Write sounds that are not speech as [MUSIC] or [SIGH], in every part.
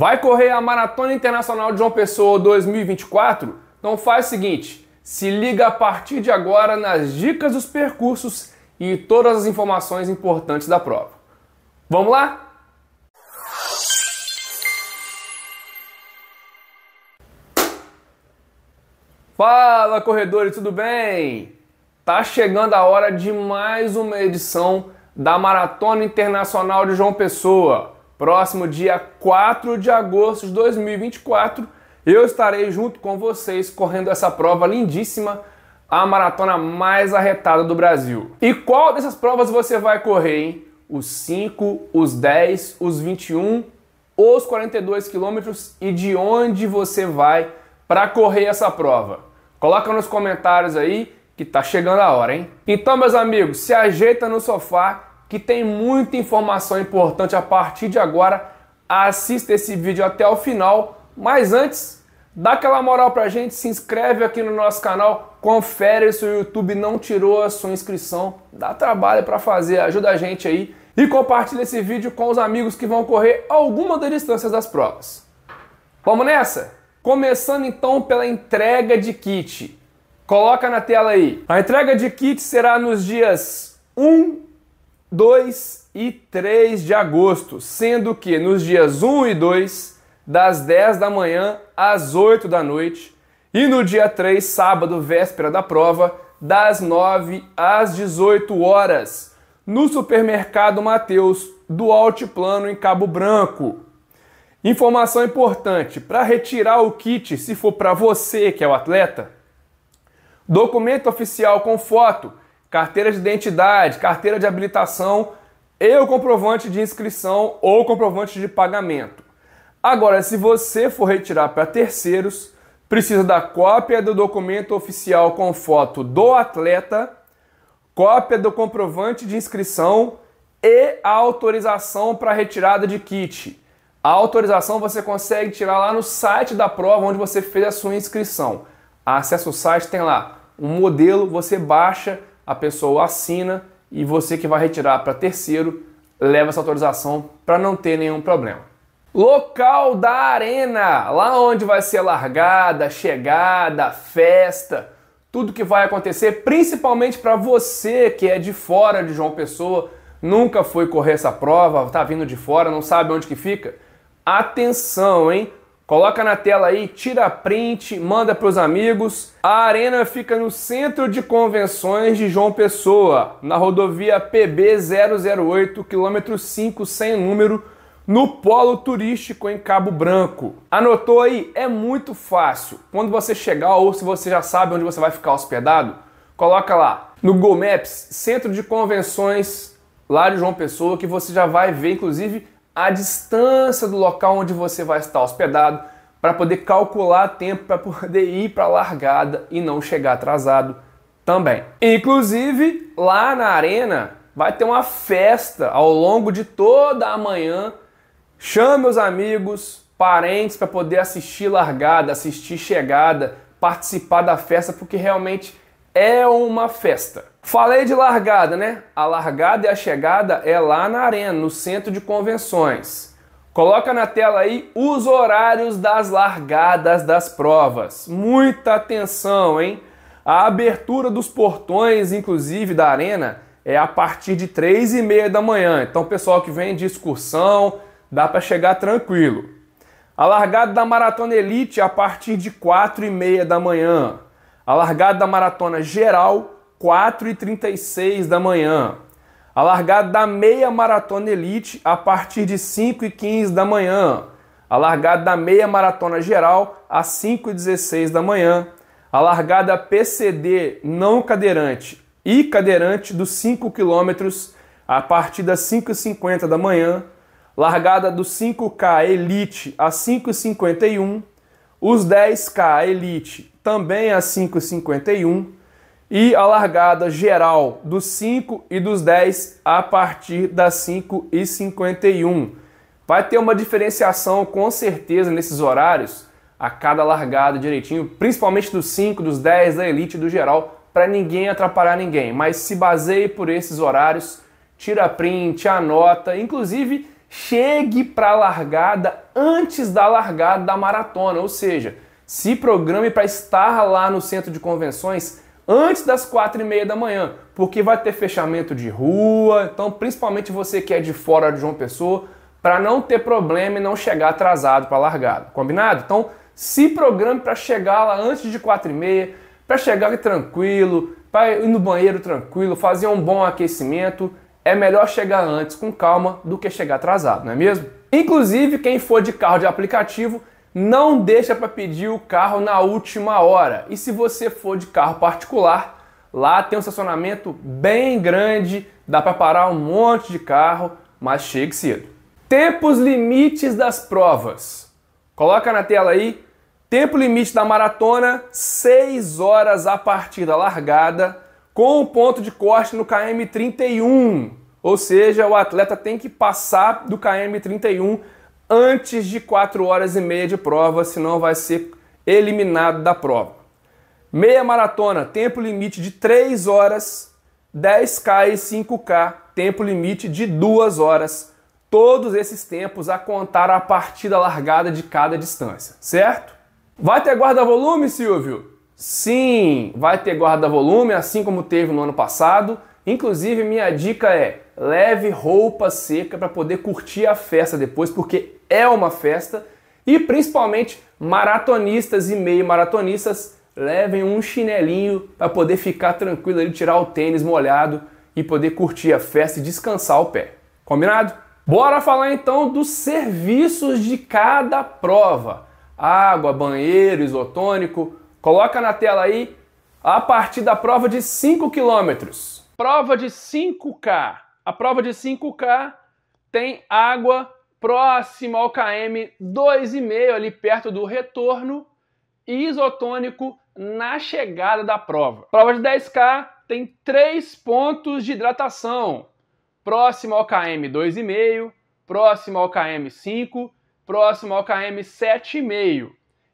Vai correr a Maratona Internacional de João Pessoa 2024? Então faz o seguinte, se liga a partir de agora nas dicas dos percursos e todas as informações importantes da prova. Vamos lá? Fala corredores, tudo bem? Tá chegando a hora de mais uma edição da Maratona Internacional de João Pessoa. Próximo dia 4 de agosto de 2024, eu estarei junto com vocês correndo essa prova lindíssima, a maratona mais arretada do Brasil. E qual dessas provas você vai correr, hein? Os 5, os 10, os 21, os 42 quilômetros e de onde você vai para correr essa prova? Coloca nos comentários aí que tá chegando a hora, hein? Então, meus amigos, se ajeita no sofá que tem muita informação importante a partir de agora. Assista esse vídeo até o final, mas antes, dá aquela moral pra gente, se inscreve aqui no nosso canal, confere se o YouTube não tirou a sua inscrição, dá trabalho para fazer, ajuda a gente aí e compartilha esse vídeo com os amigos que vão correr alguma das distâncias das provas. Vamos nessa? Começando então pela entrega de kit. Coloca na tela aí. A entrega de kit será nos dias 1 2 e 3 de agosto, sendo que nos dias 1 e 2, das 10 da manhã às 8 da noite, e no dia 3, sábado, véspera da prova, das 9 às 18 horas, no supermercado Mateus do Altiplano em Cabo Branco. Informação importante: para retirar o kit, se for para você que é o atleta, documento oficial com foto carteira de identidade, carteira de habilitação e o comprovante de inscrição ou comprovante de pagamento. Agora, se você for retirar para terceiros, precisa da cópia do documento oficial com foto do atleta, cópia do comprovante de inscrição e a autorização para retirada de kit. A autorização você consegue tirar lá no site da prova onde você fez a sua inscrição. Acesse o site, tem lá um modelo, você baixa a pessoa assina e você que vai retirar para terceiro leva essa autorização para não ter nenhum problema. Local da arena, lá onde vai ser largada, chegada, festa, tudo que vai acontecer, principalmente para você que é de fora de João Pessoa, nunca foi correr essa prova, tá vindo de fora, não sabe onde que fica. Atenção, hein? Coloca na tela aí, tira print, manda para os amigos. A arena fica no Centro de Convenções de João Pessoa, na rodovia PB 008, quilômetro 5, sem número, no polo turístico em Cabo Branco. Anotou aí? É muito fácil. Quando você chegar ou se você já sabe onde você vai ficar hospedado, coloca lá no Google Maps, Centro de Convenções lá de João Pessoa, que você já vai ver inclusive a distância do local onde você vai estar hospedado para poder calcular tempo para poder ir para a largada e não chegar atrasado também. Inclusive, lá na arena vai ter uma festa ao longo de toda a manhã. Chame os amigos, parentes para poder assistir largada, assistir chegada, participar da festa, porque realmente é uma festa. Falei de largada, né? A largada e a chegada é lá na arena, no centro de convenções. Coloca na tela aí os horários das largadas das provas. Muita atenção, hein? A abertura dos portões, inclusive da arena, é a partir de 3 e meia da manhã. Então, pessoal que vem de excursão, dá para chegar tranquilo. A largada da Maratona Elite é a partir de 4 e meia da manhã. A largada da Maratona Geral 4h36 da manhã. A largada da meia maratona elite a partir de 5h15 da manhã. A largada da meia maratona geral às 5h16 da manhã. A largada PCD não cadeirante e cadeirante dos 5 km a partir das 5h50 da manhã. Largada do 5K Elite às 5h51. Os 10K Elite também às 5h51 e a largada geral dos 5 e dos 10 a partir das 5 e 51. Vai ter uma diferenciação com certeza nesses horários a cada largada direitinho, principalmente dos 5, dos 10, da elite do geral, para ninguém atrapalhar ninguém. Mas se baseie por esses horários, tira print, anota, inclusive chegue para a largada antes da largada da maratona, ou seja, se programe para estar lá no centro de convenções antes das quatro e meia da manhã, porque vai ter fechamento de rua, então principalmente você que é de fora de João Pessoa, para não ter problema e não chegar atrasado para largada, combinado? Então se programe para chegar lá antes de quatro e meia, para chegar tranquilo, para ir no banheiro tranquilo, fazer um bom aquecimento, é melhor chegar antes com calma do que chegar atrasado, não é mesmo? Inclusive, quem for de carro de aplicativo não deixa para pedir o carro na última hora. E se você for de carro particular, lá tem um estacionamento bem grande, dá para parar um monte de carro, mas chegue cedo. Tempos limites das provas. Coloca na tela aí. Tempo limite da maratona, 6 horas a partir da largada, com o ponto de corte no KM 31. Ou seja, o atleta tem que passar do KM 31 antes de 4 horas e meia de prova, senão vai ser eliminado da prova. Meia maratona, tempo limite de 3 horas, 10K e 5K, tempo limite de 2 horas. Todos esses tempos a contar a partir da largada de cada distância, certo? Vai ter guarda-volume, Silvio? Sim, vai ter guarda-volume, assim como teve no ano passado. Inclusive, minha dica é leve roupa seca para poder curtir a festa depois, porque é uma festa. E principalmente maratonistas e meio maratonistas, levem um chinelinho para poder ficar tranquilo ali, tirar o tênis molhado e poder curtir a festa e descansar o pé. Combinado? Bora falar então dos serviços de cada prova. Água, banheiro, isotônico. Coloca na tela aí a partir da prova de 5 quilômetros. Prova de 5K. A prova de 5K tem água próxima ao KM 2,5, ali perto do retorno, e isotônico na chegada da prova. Prova de 10K tem 3 pontos de hidratação, próximo ao KM 2,5, próximo ao KM 5, próximo ao KM 7,5.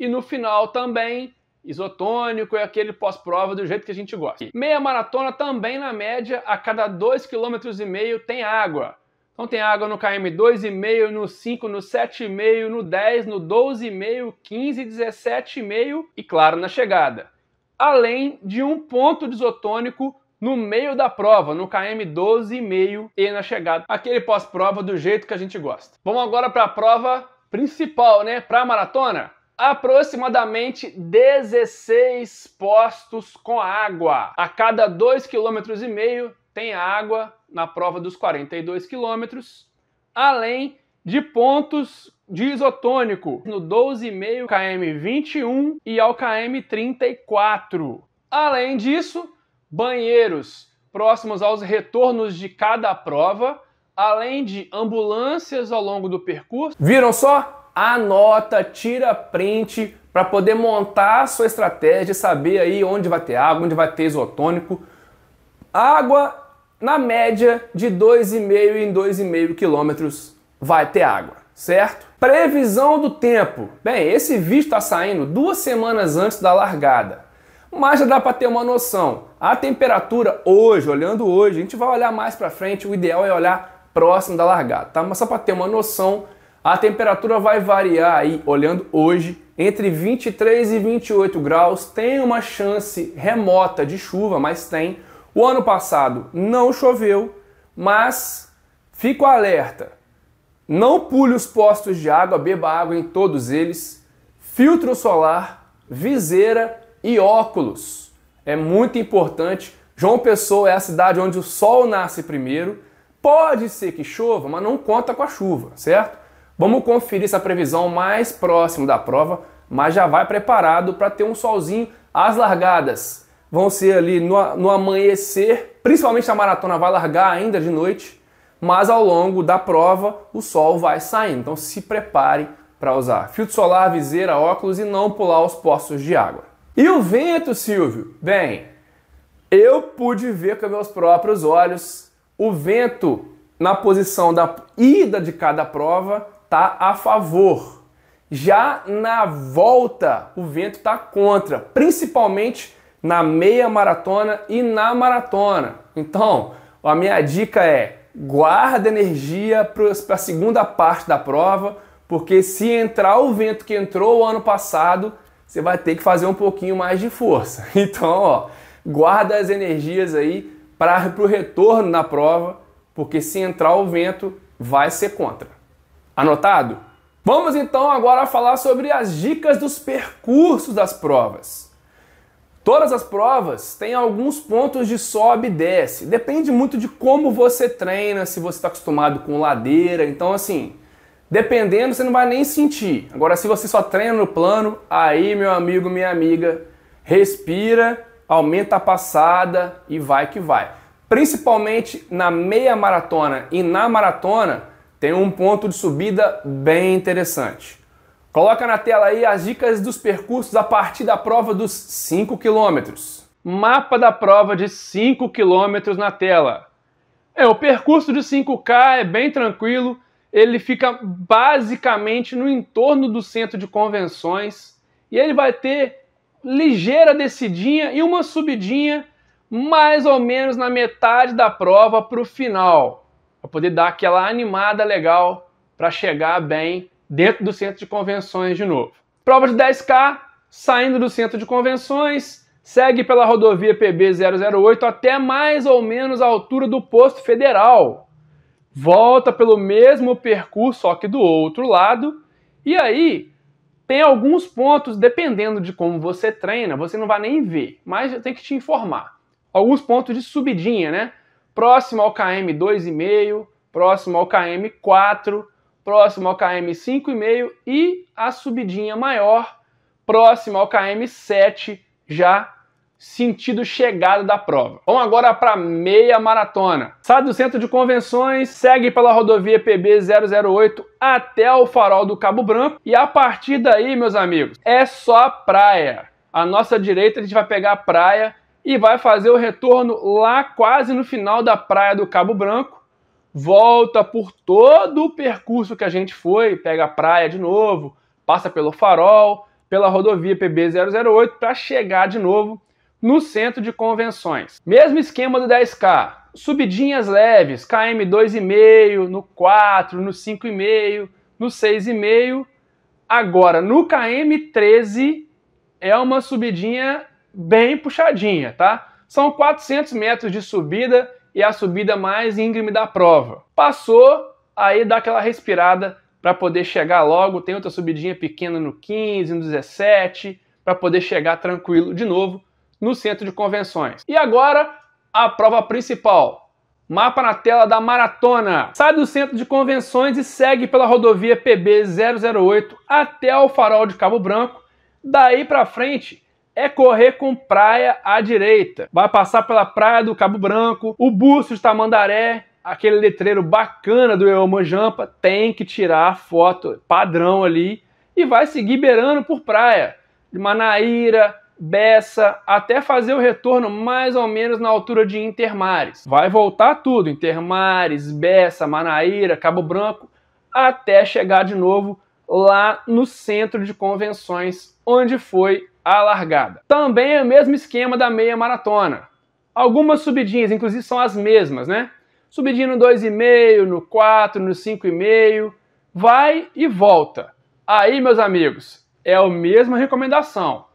E no final também isotônico e é aquele pós-prova do jeito que a gente gosta. Meia maratona também, na média, a cada 2,5 km tem água. Então tem água no KM 2,5, no 5, no 7,5, no 10, no 12,5, 15, 17,5 e claro, na chegada. Além de um ponto de isotônico no meio da prova, no KM 12,5 e na chegada. Aquele pós-prova do jeito que a gente gosta. Vamos agora para a prova principal, né? Para a maratona aproximadamente 16 postos com água. A cada 2,5 km tem água na prova dos 42 km, além de pontos de isotônico no 12,5 km 21 e ao km 34. Além disso, banheiros próximos aos retornos de cada prova, além de ambulâncias ao longo do percurso. Viram só? anota, tira print para poder montar a sua estratégia e saber aí onde vai ter água, onde vai ter isotônico. Água na média de 2,5 em 2,5 quilômetros vai ter água, certo? Previsão do tempo. Bem, esse vídeo está saindo duas semanas antes da largada, mas já dá para ter uma noção. A temperatura hoje, olhando hoje, a gente vai olhar mais para frente, o ideal é olhar próximo da largada, tá? Mas só para ter uma noção a temperatura vai variar aí, olhando hoje, entre 23 e 28 graus. Tem uma chance remota de chuva, mas tem. O ano passado não choveu, mas fico alerta. Não pule os postos de água, beba água em todos eles. Filtro solar, viseira e óculos. É muito importante. João Pessoa é a cidade onde o sol nasce primeiro. Pode ser que chova, mas não conta com a chuva, certo? Vamos conferir essa previsão mais próximo da prova, mas já vai preparado para ter um solzinho às largadas. Vão ser ali no, no amanhecer, principalmente a maratona vai largar ainda de noite, mas ao longo da prova o sol vai saindo. Então se prepare para usar filtro solar, viseira, óculos e não pular os poços de água. E o vento, Silvio? Bem, eu pude ver com meus próprios olhos o vento na posição da ida de cada prova está a favor. Já na volta, o vento está contra, principalmente na meia maratona e na maratona. Então, a minha dica é: guarda energia para a segunda parte da prova, porque se entrar o vento que entrou o ano passado, você vai ter que fazer um pouquinho mais de força. [LAUGHS] Então, ó, guarda as energias aí para o retorno na prova, porque se entrar o vento, vai ser contra. Anotado? Vamos então agora falar sobre as dicas dos percursos das provas. Todas as provas têm alguns pontos de sobe e desce. Depende muito de como você treina, se você está acostumado com ladeira. Então, assim, dependendo, você não vai nem sentir. Agora, se você só treina no plano, aí, meu amigo, minha amiga, respira, aumenta a passada e vai que vai. Principalmente na meia maratona e na maratona, tem um ponto de subida bem interessante. Coloca na tela aí as dicas dos percursos a partir da prova dos 5 km. Mapa da prova de 5 km na tela. É, o percurso de 5K é bem tranquilo, ele fica basicamente no entorno do centro de convenções e ele vai ter ligeira descidinha e uma subidinha mais ou menos na metade da prova para o final para poder dar aquela animada legal para chegar bem dentro do centro de convenções de novo. Prova de 10K, saindo do centro de convenções, segue pela rodovia PB 008 até mais ou menos a altura do posto federal. Volta pelo mesmo percurso, só que do outro lado, e aí tem alguns pontos, dependendo de como você treina, você não vai nem ver, mas tem que te informar. Alguns pontos de subidinha, né? próximo ao KM 2,5, próximo ao KM 4, próximo ao KM 5,5 e a subidinha maior, próximo ao KM 7, já sentido chegado da prova. Vamos agora para meia maratona. Sai do centro de convenções, segue pela rodovia PB 008 até o farol do Cabo Branco e a partir daí, meus amigos, é só praia. À nossa direita a gente vai pegar a praia e vai fazer o retorno lá quase no final da praia do Cabo Branco. Volta por todo o percurso que a gente foi, pega a praia de novo, passa pelo farol, pela rodovia PB008 para chegar de novo no centro de convenções. Mesmo esquema do 10K, subidinhas leves, KM 2,5, no 4, no 5,5, no 6,5. Agora, no KM 13 é uma subidinha bem puxadinha, tá? São 400 metros de subida e a subida mais íngreme da prova. Passou, aí dá aquela respirada para poder chegar logo. Tem outra subidinha pequena no 15, no 17, para poder chegar tranquilo de novo no centro de convenções. E agora a prova principal. Mapa na tela da maratona. Sai do centro de convenções e segue pela rodovia PB 008 até o farol de Cabo Branco. Daí para frente é correr com praia à direita. Vai passar pela praia do Cabo Branco, o busto de Tamandaré, aquele letreiro bacana do Jampa, tem que tirar a foto padrão ali e vai seguir beirando por praia. De Manaíra, Bessa, até fazer o retorno mais ou menos na altura de Intermares. Vai voltar tudo, Intermares, Bessa, Manaíra, Cabo Branco, até chegar de novo lá no centro de convenções onde foi a largada. Também é o mesmo esquema da meia maratona. Algumas subidinhas, inclusive são as mesmas, né? Subidinha no 2,5, no 4, no 5,5, vai e volta. Aí, meus amigos, é a mesma recomendação.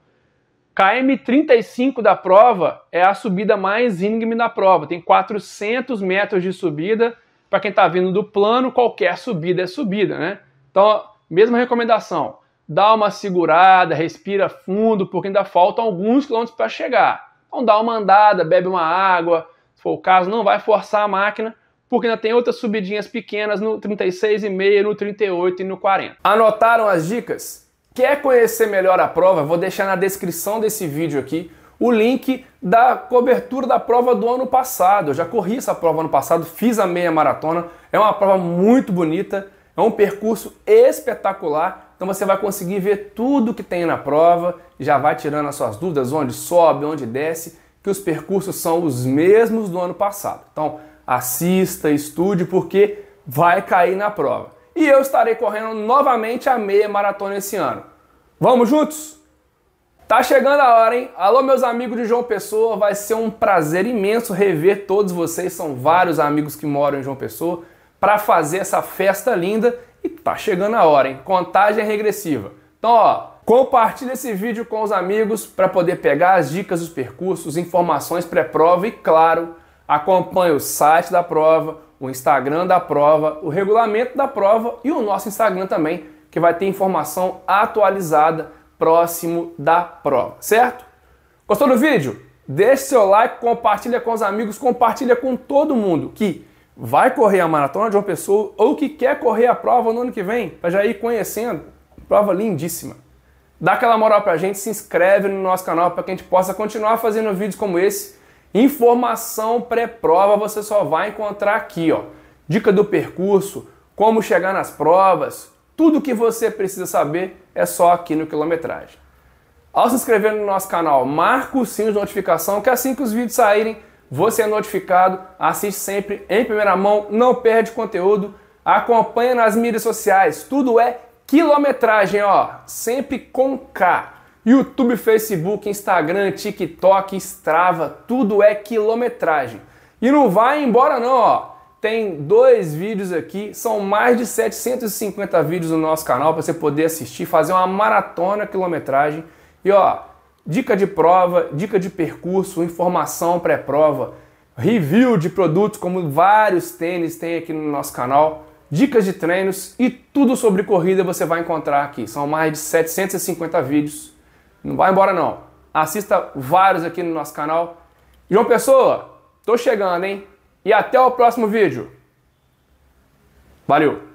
KM 35 da prova é a subida mais íngreme da prova. Tem 400 metros de subida. Para quem está vindo do plano, qualquer subida é subida, né? Então, Mesma recomendação, dá uma segurada, respira fundo, porque ainda faltam alguns quilômetros para chegar. Então dá uma andada, bebe uma água, se for o caso, não vai forçar a máquina, porque ainda tem outras subidinhas pequenas no 36,5, no 38 e no 40. Anotaram as dicas? Quer conhecer melhor a prova? Vou deixar na descrição desse vídeo aqui o link da cobertura da prova do ano passado. Eu já corri essa prova ano passado, fiz a meia maratona. É uma prova muito bonita é um percurso espetacular, então você vai conseguir ver tudo que tem na prova, já vai tirando as suas dúvidas onde sobe, onde desce, que os percursos são os mesmos do ano passado. Então, assista, estude porque vai cair na prova. E eu estarei correndo novamente a meia maratona esse ano. Vamos juntos? Tá chegando a hora, hein? Alô, meus amigos de João Pessoa, vai ser um prazer imenso rever todos vocês. São vários amigos que moram em João Pessoa para fazer essa festa linda e tá chegando a hora, hein? Contagem regressiva. Então, ó, compartilha esse vídeo com os amigos para poder pegar as dicas dos percursos, informações pré-prova e, claro, acompanhe o site da prova, o Instagram da prova, o regulamento da prova e o nosso Instagram também, que vai ter informação atualizada próximo da prova, certo? Gostou do vídeo? Deixe seu like, compartilha com os amigos, compartilha com todo mundo que vai correr a maratona de uma pessoa ou que quer correr a prova no ano que vem, para já ir conhecendo. Prova lindíssima. Dá aquela moral pra gente, se inscreve no nosso canal para que a gente possa continuar fazendo vídeos como esse. Informação pré-prova você só vai encontrar aqui, ó. Dica do percurso, como chegar nas provas, tudo que você precisa saber é só aqui no quilometragem. Ao se inscrever no nosso canal, marca o sininho de notificação que assim que os vídeos saírem você é notificado, assiste sempre em primeira mão, não perde conteúdo, acompanha nas mídias sociais, tudo é quilometragem, ó, sempre com K. YouTube, Facebook, Instagram, TikTok, Strava, tudo é quilometragem. E não vai embora não, ó. Tem dois vídeos aqui, são mais de 750 vídeos no nosso canal para você poder assistir, fazer uma maratona quilometragem. E ó, dica de prova, dica de percurso, informação pré-prova, review de produtos como vários tênis tem aqui no nosso canal, dicas de treinos e tudo sobre corrida você vai encontrar aqui. São mais de 750 vídeos. Não vai embora não. Assista vários aqui no nosso canal. João Pessoa, tô chegando, hein? E até o próximo vídeo. Valeu!